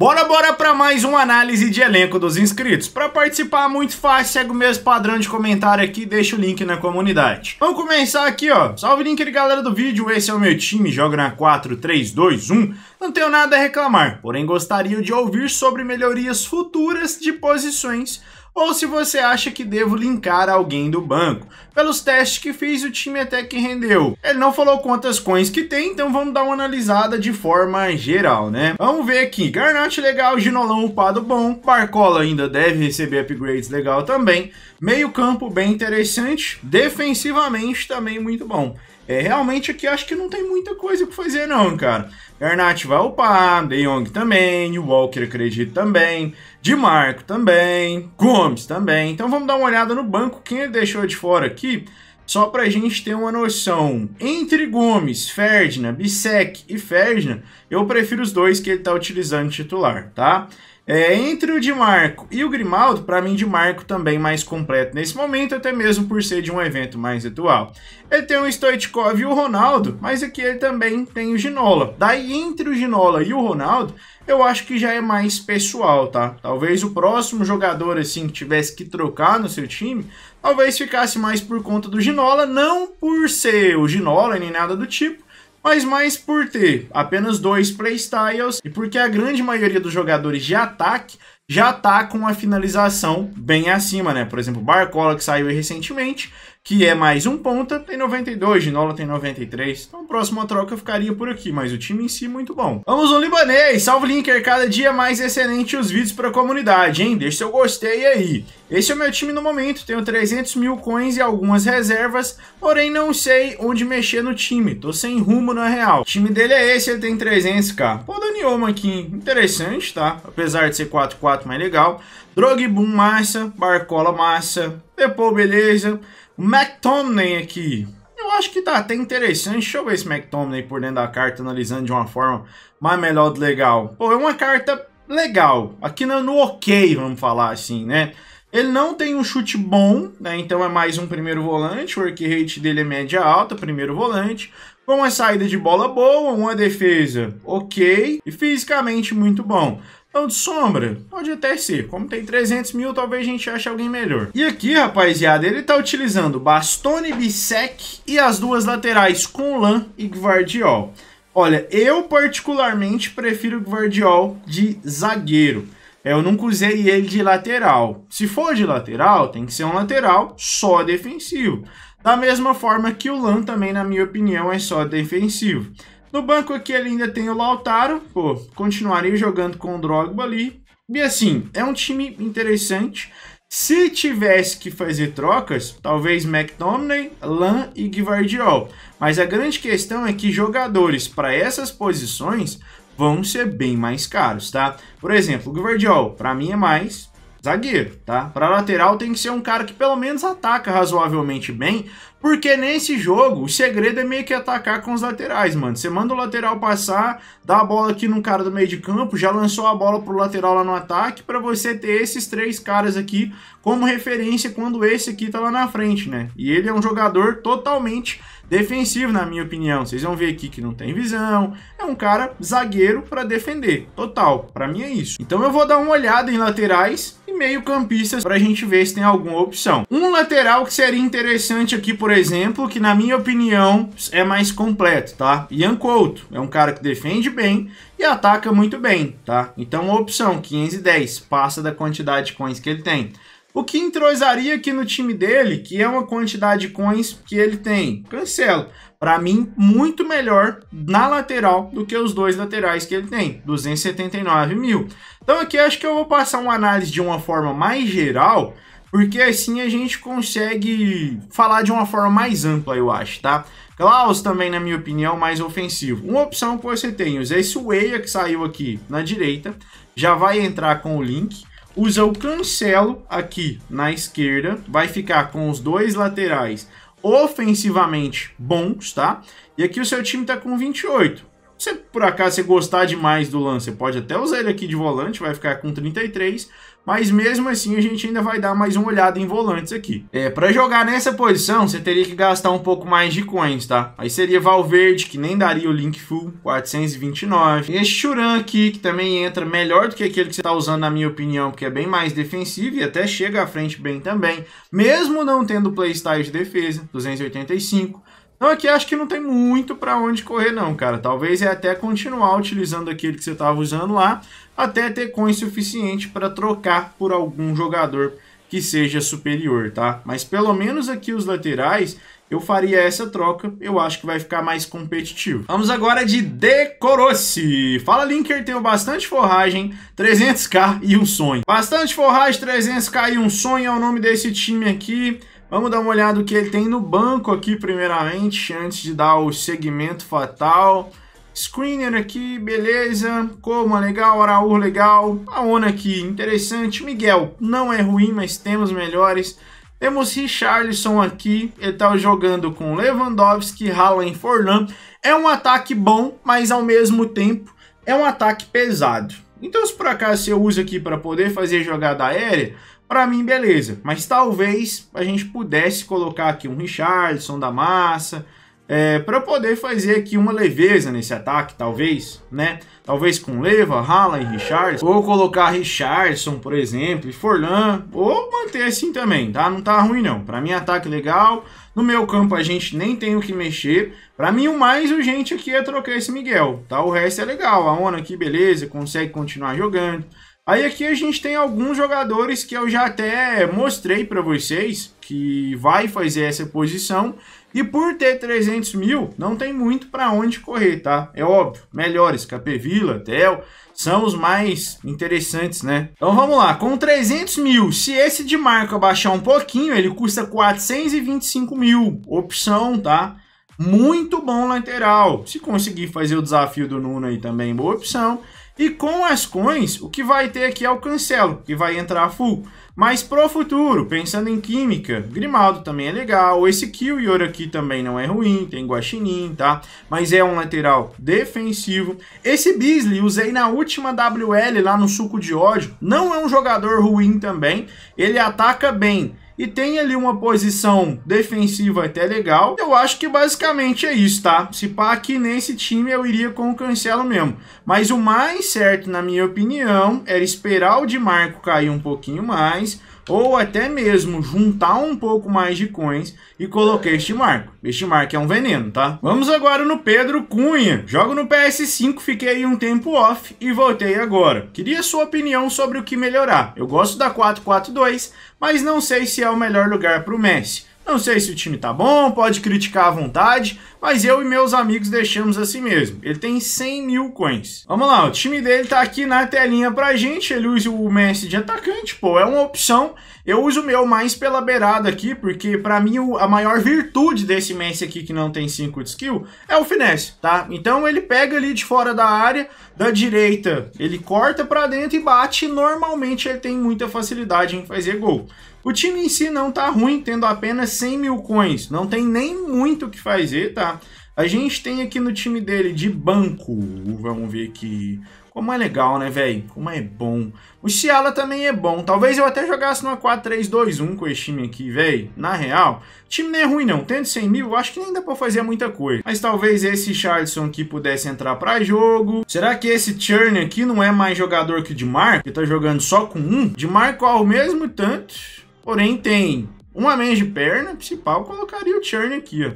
Bora, bora para mais uma análise de elenco dos inscritos. Para participar, muito fácil, segue o mesmo padrão de comentário aqui, deixa o link na comunidade. Vamos começar aqui, ó. Salve link de galera do vídeo, esse é o meu time, joga na 4-3-2-1. Não tenho nada a reclamar, porém gostaria de ouvir sobre melhorias futuras de posições ou se você acha que devo linkar alguém do banco. Pelos testes que fiz, o time até que rendeu. Ele não falou quantas coins que tem, então vamos dar uma analisada de forma geral, né? Vamos ver aqui. Garnat legal, Ginolão upado bom, Barcola ainda deve receber upgrades legal também. Meio campo bem interessante, defensivamente também muito bom. É, realmente aqui acho que não tem muita coisa que fazer, não, cara. Garnett vai upar, De Jong também, o Walker acredito também, De Marco também, Gomes também. Então vamos dar uma olhada no banco, quem ele deixou de fora aqui, só para a gente ter uma noção. Entre Gomes, Ferdinand, Bissek e Ferdinand, eu prefiro os dois que ele está utilizando titular, tá? É, entre o Di Marco e o Grimaldo, para mim, Di Marco também mais completo nesse momento, até mesmo por ser de um evento mais atual. Ele tem o Stoichkov e o Ronaldo, mas aqui ele também tem o Ginola. Daí, entre o Ginola e o Ronaldo, eu acho que já é mais pessoal, tá? Talvez o próximo jogador, assim, que tivesse que trocar no seu time, talvez ficasse mais por conta do Ginola, não por ser o Ginola nem nada do tipo, mas mais por ter apenas dois playstyles e porque a grande maioria dos jogadores de ataque já tá com a finalização bem acima, né? Por exemplo, o Barcola, que saiu recentemente, que é mais um ponta, tem 92, Ginola tem 93. Então, próximo a troca ficaria por aqui, mas o time em si é muito bom. Vamos no libanês, salve Linker, cada dia mais excelente os vídeos para a comunidade, hein? Deixa seu gostei aí. Esse é o meu time no momento, tenho 300 mil coins e algumas reservas, porém não sei onde mexer no time, tô sem rumo na real. O time dele é esse, ele tem 300k. Pô, Danioma aqui, interessante, tá? Apesar de ser 4-4, mais legal. Drogboom, massa. Barcola, massa. Depô, beleza. O aqui. Eu acho que tá até interessante. Deixa eu ver esse McTominay por dentro da carta, analisando de uma forma mais melhor do legal. Pô, é uma carta legal. Aqui no, no ok, vamos falar assim, né? Ele não tem um chute bom, né? Então é mais um primeiro volante. O work rate dele é média alta, primeiro volante. Com uma saída de bola boa, uma defesa ok e fisicamente muito bom. Então, de sombra, pode até ser. Como tem 300 mil, talvez a gente ache alguém melhor. E aqui, rapaziada, ele tá utilizando Bastone Bissec e as duas laterais com Lan e Guardiol. Olha, eu particularmente prefiro Guardiol de zagueiro. É, eu nunca usei ele de lateral. Se for de lateral, tem que ser um lateral só defensivo. Da mesma forma que o Lan também, na minha opinião, é só defensivo. No banco aqui ele ainda tem o Lautaro, pô, continuaria jogando com o Drogba ali. E assim, é um time interessante. Se tivesse que fazer trocas, talvez McTominay, Lan e Guivardiol. Mas a grande questão é que jogadores para essas posições vão ser bem mais caros, tá? Por exemplo, o Guivardiol, para mim é mais, zagueiro, tá? Para lateral tem que ser um cara que pelo menos ataca razoavelmente bem, porque nesse jogo o segredo é meio que atacar com os laterais, mano. Você manda o lateral passar, dá a bola aqui num cara do meio de campo, já lançou a bola pro lateral lá no ataque para você ter esses três caras aqui como referência quando esse aqui tá lá na frente, né? E ele é um jogador totalmente defensivo, na minha opinião. Vocês vão ver aqui que não tem visão. É um cara zagueiro para defender. Total, para mim é isso. Então eu vou dar uma olhada em laterais e meio campistas para a gente ver se tem alguma opção. Um lateral que seria interessante aqui, por exemplo, que na minha opinião é mais completo, tá? Ian Couto é um cara que defende bem e ataca muito bem, tá? Então a opção 510 passa da quantidade de coins que ele tem. O que entrosaria aqui no time dele, que é uma quantidade de coins que ele tem? Cancelo. Para mim, muito melhor na lateral do que os dois laterais que ele tem, 279 mil. Então aqui acho que eu vou passar uma análise de uma forma mais geral, porque assim a gente consegue falar de uma forma mais ampla, eu acho, tá? Klaus também, na minha opinião, mais ofensivo. Uma opção que você tem, o esse Weia que saiu aqui na direita, já vai entrar com o Link, usa o Cancelo aqui na esquerda, vai ficar com os dois laterais ofensivamente bons, tá? E aqui o seu time tá com 28. Se por acaso você gostar demais do lance, você pode até usar ele aqui de volante, vai ficar com 33, mas mesmo assim a gente ainda vai dar mais uma olhada em volantes aqui. É, para jogar nessa posição, você teria que gastar um pouco mais de coins, tá? Aí seria Valverde, que nem daria o link full, 429. Esse Churan aqui, que também entra melhor do que aquele que você tá usando, na minha opinião, porque é bem mais defensivo e até chega à frente bem também. Mesmo não tendo playstyle de defesa, 285. Então aqui é acho que não tem muito para onde correr não, cara. Talvez é até continuar utilizando aquele que você estava usando lá, até ter coin suficiente para trocar por algum jogador que seja superior, tá? Mas pelo menos aqui os laterais, eu faria essa troca, eu acho que vai ficar mais competitivo. Vamos agora de Decorossi. Fala Linker, tenho bastante forragem, 300k e um sonho. Bastante forragem, 300k e um sonho é o nome desse time aqui. Vamos dar uma olhada o que ele tem no banco aqui, primeiramente, antes de dar o segmento fatal. Screener aqui, beleza. Coma, legal. Araújo, legal. A ona aqui, interessante. Miguel, não é ruim, mas temos melhores. Temos Richarlison aqui, ele tá jogando com Lewandowski, Haaland, Forlan. É um ataque bom, mas ao mesmo tempo é um ataque pesado. Então se por acaso você usa aqui para poder fazer jogada aérea, para mim, beleza. Mas talvez a gente pudesse colocar aqui um Richardson da massa, é, para poder fazer aqui uma leveza nesse ataque, talvez, né? Talvez com Leva, Haaland e Richardson, ou colocar Richardson, por exemplo, e Forlan, ou manter assim também, tá? Não tá ruim não. Para mim ataque legal. No meu campo a gente nem tem o que mexer. Para mim o mais urgente aqui é trocar esse Miguel, tá? O resto é legal. A Ona aqui beleza, consegue continuar jogando. Aí aqui a gente tem alguns jogadores que eu já até mostrei para vocês que vai fazer essa posição. E por ter 300 mil, não tem muito para onde correr, tá? É óbvio, melhores, Vila, Tel, são os mais interessantes, né? Então vamos lá, com 300 mil, se esse de marca baixar um pouquinho, ele custa 425 mil, opção, tá? muito bom lateral. Se conseguir fazer o desafio do Nuno aí também, boa opção. E com as coins, o que vai ter aqui é o Cancelo, que vai entrar full. Mas pro futuro, pensando em química, Grimaldo também é legal. Esse Killior aqui também não é ruim, tem Guaxinim, tá? Mas é um lateral defensivo. Esse Beasley usei na última WL lá no Suco de Ódio. Não é um jogador ruim também, ele ataca bem e tem ali uma posição defensiva até legal. Eu acho que basicamente é isso, tá? Se pá aqui nesse time eu iria com o Cancelo mesmo. Mas o mais certo, na minha opinião, era esperar o de Marco cair um pouquinho mais ou até mesmo juntar um pouco mais de coins e coloquei este marco. Este marco é um veneno, tá? Vamos agora no Pedro Cunha. Jogo no PS5, fiquei um tempo off e voltei agora. Queria sua opinião sobre o que melhorar. Eu gosto da 442, mas não sei se é o melhor lugar para o Messi. Não sei se o time tá bom, pode criticar à vontade, mas eu e meus amigos deixamos assim mesmo. Ele tem 100 mil coins. Vamos lá, o time dele tá aqui na telinha pra gente. Ele usa o Messi de atacante, pô, é uma opção. Eu uso o meu mais pela beirada aqui, porque para mim a maior virtude desse Messi aqui que não tem 5 de skill é o finesse, tá? Então ele pega ali de fora da área, da direita, ele corta pra dentro e bate. Normalmente ele tem muita facilidade em fazer gol. O time em si não tá ruim, tendo apenas 100 mil coins. Não tem nem muito o que fazer, tá? A gente tem aqui no time dele de banco. Vamos ver aqui. Como é legal, né, velho? Como é bom. O Ciala também é bom. Talvez eu até jogasse numa 4-3-2-1 com esse time aqui, velho. Na real, o time não é ruim, não. Tendo 100 mil, acho que nem dá pra fazer muita coisa. Mas talvez esse Charleston aqui pudesse entrar pra jogo. Será que esse Churn aqui não é mais jogador que o de Marco? Que tá jogando só com um? De qual o mesmo tanto. Porém, tem uma menos de perna principal, colocaria o Churn aqui, ó.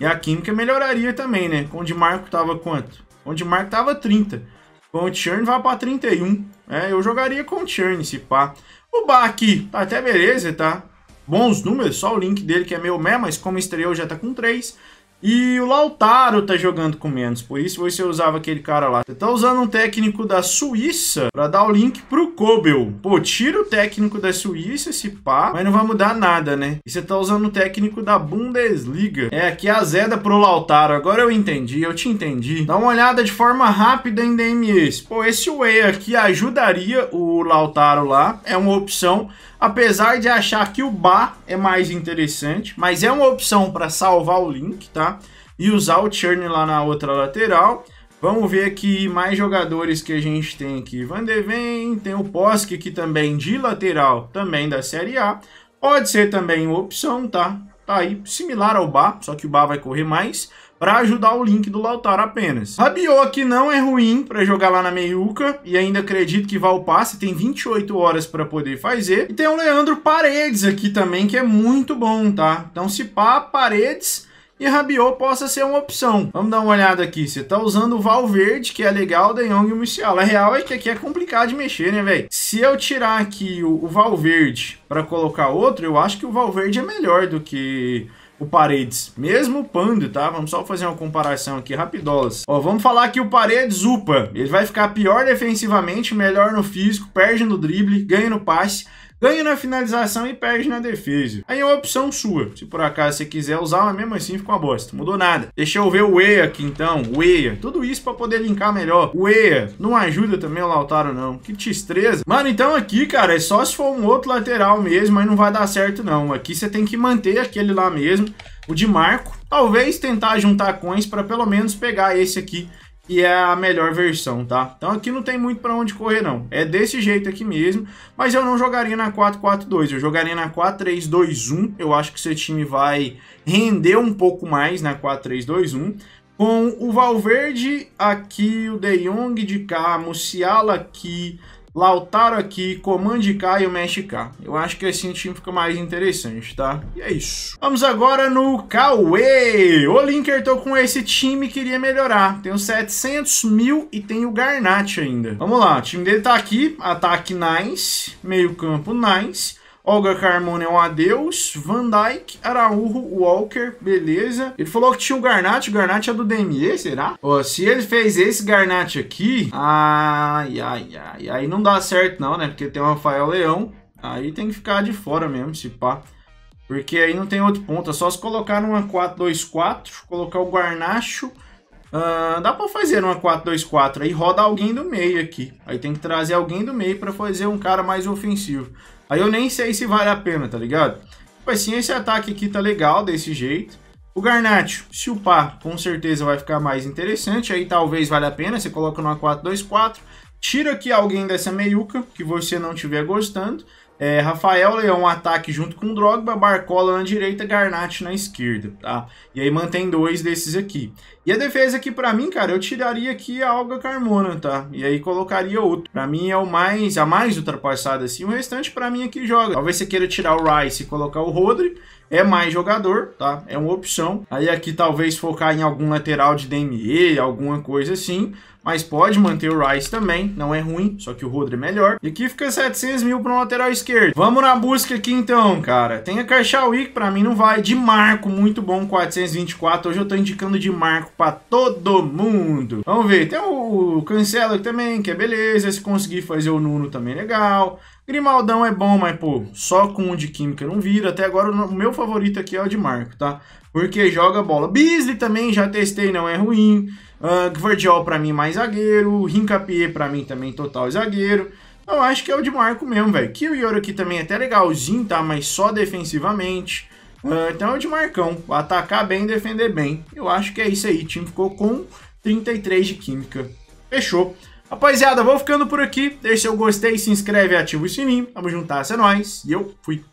E a química melhoraria também, né? Onde Marco tava quanto? Onde Marco tava 30. Com o Churn vai para 31. É, eu jogaria com o Churn, se pá. O Bar aqui tá até beleza, tá? Bons números, só o link dele que é meu mé, mas como estreou já tá com 3. E o Lautaro tá jogando com menos, por isso você usava aquele cara lá. Você tá usando um técnico da Suíça pra dar o link pro Kobel. Pô, tira o técnico da Suíça, esse pá, mas não vai mudar nada, né? E você tá usando o técnico da Bundesliga. É, aqui é a Zeda pro Lautaro. Agora eu entendi, eu te entendi. Dá uma olhada de forma rápida em DMS. Pô, esse Way aqui ajudaria o Lautaro lá, é uma opção. Apesar de achar que o Bar é mais interessante, mas é uma opção pra salvar o link, tá? E usar o Churn lá na outra lateral. Vamos ver aqui mais jogadores que a gente tem aqui. Van de Ven, tem o Posk aqui também de lateral, também da Série A. Pode ser também uma opção, tá? Tá aí, similar ao Bar, só que o Bar vai correr mais, para ajudar o link do Lautaro apenas. Rabiot aqui não é ruim para jogar lá na meiuca, e ainda acredito que vai o passe, tem 28 horas para poder fazer. E tem o Leandro Paredes aqui também, que é muito bom, tá? Então se pá, Paredes e Rabiot possa ser uma opção. Vamos dar uma olhada aqui. Você tá usando o Valverde, que é legal, da De Jong e o Musiala. A real é que aqui é complicado de mexer, né, velho? Se eu tirar aqui o, o Valverde para colocar outro, eu acho que o Valverde é melhor do que o Paredes. Mesmo o Pando, tá? Vamos só fazer uma comparação aqui, rapidolas. Ó, vamos falar que o Paredes upa. Ele vai ficar pior defensivamente, melhor no físico, perde no drible, ganha no passe. Ganha na finalização e perde na defesa. Aí é uma opção sua. Se por acaso você quiser usar, mas mesmo assim ficou uma bosta. Mudou nada. Deixa eu ver o EA aqui então. O EA. Tudo isso para poder linkar melhor. O EA não ajuda também o Lautaro não. Que tistreza. Mano, então aqui, cara, é só se for um outro lateral mesmo, aí não vai dar certo não. Aqui você tem que manter aquele lá mesmo, o de Marco. Talvez tentar juntar coins para pelo menos pegar esse aqui e é a melhor versão, tá? Então aqui não tem muito para onde correr não. É desse jeito aqui mesmo, mas eu não jogaria na 4-4-2, eu jogaria na 4-3-2-1. Eu acho que seu time vai render um pouco mais na 4-3-2-1. Com o Valverde aqui, o De Jong de cá, Musiala aqui, Lautaro aqui, comande K e o Mesh K. Eu acho que assim o time fica mais interessante, tá? E é isso. Vamos agora no Cauê. O Linker, tô com esse time queria melhorar. Tenho 700 mil e tenho o Garnat ainda. Vamos lá, o time dele tá aqui. Ataque nice, meio campo nice. Olga Carmona é um adeus. Van Dyke, Araújo, Walker, beleza. Ele falou que tinha o Garnat. O Garnat é do DME, será? Ó, se ele fez esse Garnat aqui... Ai, ai, ai. Aí não dá certo não, né? Porque tem o Rafael Leão. Aí tem que ficar de fora mesmo, se pá. Porque aí não tem outro ponto. É só se colocar numa 4-2-4, colocar o Garnacho, Uh, dá para fazer uma 4-2-4. Aí roda alguém do meio aqui. Aí tem que trazer alguém do meio para fazer um cara mais ofensivo. Aí eu nem sei se vale a pena, tá ligado? Tipo assim, esse ataque aqui tá legal desse jeito. O Garnacho, se upar, com certeza vai ficar mais interessante. Aí talvez valha a pena, você coloca numa 4-2-4. Tira aqui alguém dessa meiuca que você não estiver gostando. É, Rafael Leão ataque junto com o Drogba, Barcola na direita, Garnat na esquerda, tá? E aí mantém dois desses aqui. E a defesa aqui para mim, cara, eu tiraria aqui a Alga Carmona, tá? E aí colocaria outro. Para mim é o mais a mais ultrapassada assim. O restante para mim aqui joga. Talvez você queira tirar o Rice e colocar o Rodri, é mais jogador, tá? É uma opção. Aí aqui talvez focar em algum lateral de DME, alguma coisa assim mas pode manter o Rice também, não é ruim, só que o Rodri é melhor. E aqui fica 700 mil para um lateral esquerdo. Vamos na busca aqui então, cara. Tem a Karshawi, que para mim não vai. De Marco, muito bom, 424. Hoje eu tô indicando de Marco para todo mundo. Vamos ver, tem o Cancelo também, que é beleza. Se conseguir fazer o Nuno também é legal. Grimaldão é bom, mas pô, só com o de química não vira. Até agora o meu favorito aqui é o de Marco, tá? Porque joga bola. Beasley também já testei, não é ruim. Uh, Gvardiol para mim mais zagueiro, Rincapié para mim também total zagueiro. Eu acho que é o de Marco mesmo, velho. Que o Yoro aqui também é até legalzinho, tá? Mas só defensivamente. Uh, então é o de Marcão. Atacar bem, defender bem. Eu acho que é isso aí. O time ficou com 33 de química. Fechou. Rapaziada, vou ficando por aqui. Deixa seu gostei, se inscreve e ativa o sininho. Tamo juntas, é nóis. E eu fui.